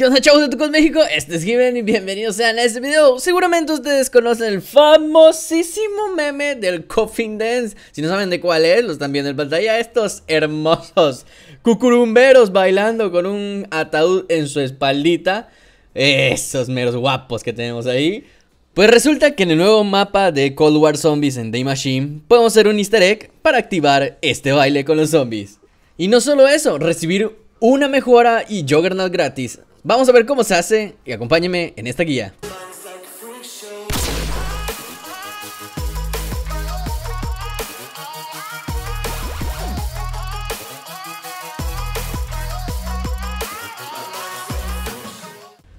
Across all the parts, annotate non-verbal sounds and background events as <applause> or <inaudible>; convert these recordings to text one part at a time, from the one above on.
¿Qué onda chavos de Tucos México? Este es Given y bienvenidos sean a este video Seguramente ustedes conocen el famosísimo meme del Coffin Dance Si no saben de cuál es, lo están viendo en pantalla Estos hermosos cucurumberos bailando con un ataúd en su espaldita Esos meros guapos que tenemos ahí pues resulta que en el nuevo mapa de Cold War Zombies en Day Machine podemos hacer un easter egg para activar este baile con los zombies. Y no solo eso, recibir una mejora y Juggernaut gratis Vamos a ver cómo se hace y acompáñenme en esta guía.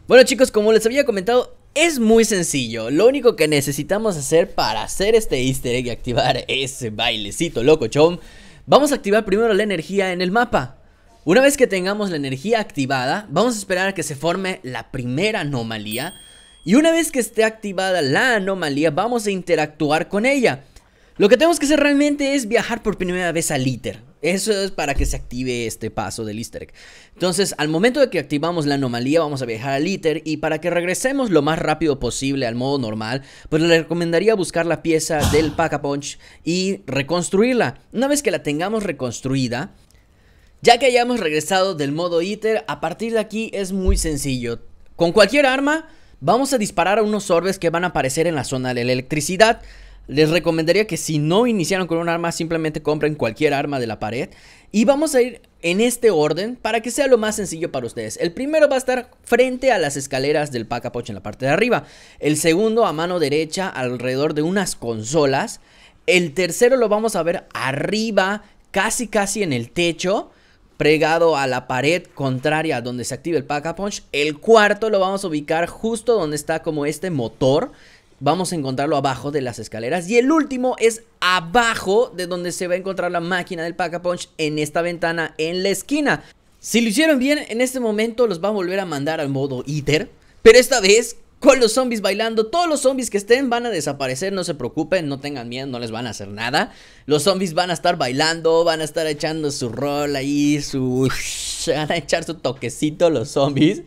Bueno chicos, como les había comentado, es muy sencillo. Lo único que necesitamos hacer para hacer este easter egg y activar ese bailecito loco, Chom, vamos a activar primero la energía en el mapa. Una vez que tengamos la energía activada, vamos a esperar a que se forme la primera anomalía. Y una vez que esté activada la anomalía, vamos a interactuar con ella. Lo que tenemos que hacer realmente es viajar por primera vez al ITER. Eso es para que se active este paso del easter egg. Entonces, al momento de que activamos la anomalía, vamos a viajar al ITER y para que regresemos lo más rápido posible al modo normal, pues le recomendaría buscar la pieza del Pack-a-Punch y reconstruirla. Una vez que la tengamos reconstruida, ya que hayamos regresado del modo iter, a partir de aquí es muy sencillo. Con cualquier arma, vamos a disparar a unos orbes que van a aparecer en la zona de la electricidad. Les recomendaría que si no iniciaron con un arma, simplemente compren cualquier arma de la pared. Y vamos a ir en este orden para que sea lo más sencillo para ustedes. El primero va a estar frente a las escaleras del poche en la parte de arriba. El segundo a mano derecha alrededor de unas consolas. El tercero lo vamos a ver arriba, casi casi en el techo pregado a la pared contraria donde se activa el pack punch. El cuarto lo vamos a ubicar justo donde está como este motor. Vamos a encontrarlo abajo de las escaleras. Y el último es abajo de donde se va a encontrar la máquina del pack punch en esta ventana en la esquina. Si lo hicieron bien, en este momento los va a volver a mandar al modo ITER. Pero esta vez con los zombies bailando. Todos los zombies que estén van a desaparecer, no se preocupen, no tengan miedo, no les van a hacer nada. Los zombies van a estar bailando, van a estar echando su rol ahí, su... <laughs> van a echar su toquecito los zombies.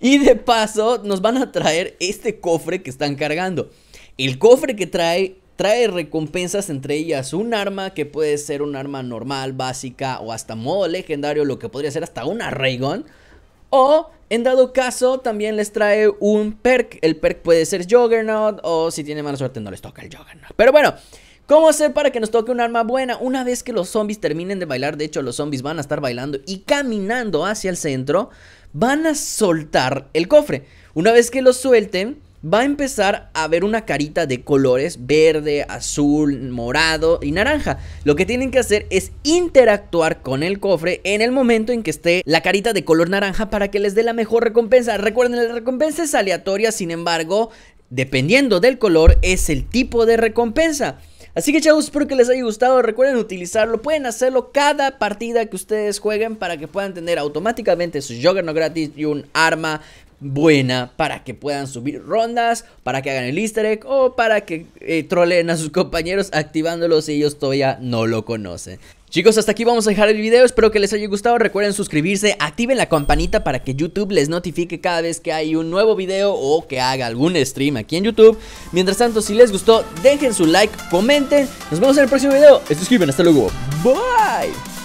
Y de paso nos van a traer este cofre que están cargando. El cofre que trae trae recompensas entre ellas un arma que puede ser un arma normal, básica o hasta modo legendario, lo que podría ser hasta una Raygon. O en dado caso, también les trae un perk. El perk puede ser Juggernaut o si tiene mala suerte no les toca el Juggernaut. Pero bueno, ¿Cómo hacer para que nos toque un arma buena? Una vez que los zombies terminen de bailar, de hecho los zombies van a estar bailando y caminando hacia el centro, van a soltar el cofre. Una vez que lo suelten, va a empezar a ver una carita de colores verde, azul, morado y naranja. Lo que tienen que hacer es interactuar con el cofre en el momento en que esté la carita de color naranja para que les dé la mejor recompensa. Recuerden, la recompensa es aleatoria, sin embargo, dependiendo del color es el tipo de recompensa. Así que chavos, espero que les haya gustado, recuerden utilizarlo, pueden hacerlo cada partida que ustedes jueguen para que puedan tener automáticamente su no gratis y un arma buena para que puedan subir rondas, para que hagan el easter egg o para que eh, a sus compañeros activándolos si ellos todavía no lo conocen. Chicos, hasta aquí vamos a dejar el video, espero que les haya gustado, recuerden suscribirse, activen la campanita para que YouTube les notifique cada vez que hay un nuevo video o que haga algún stream aquí en YouTube. Mientras tanto, si les gustó, dejen su like, comenten, nos vemos en el próximo video, suscriben, hasta luego, bye.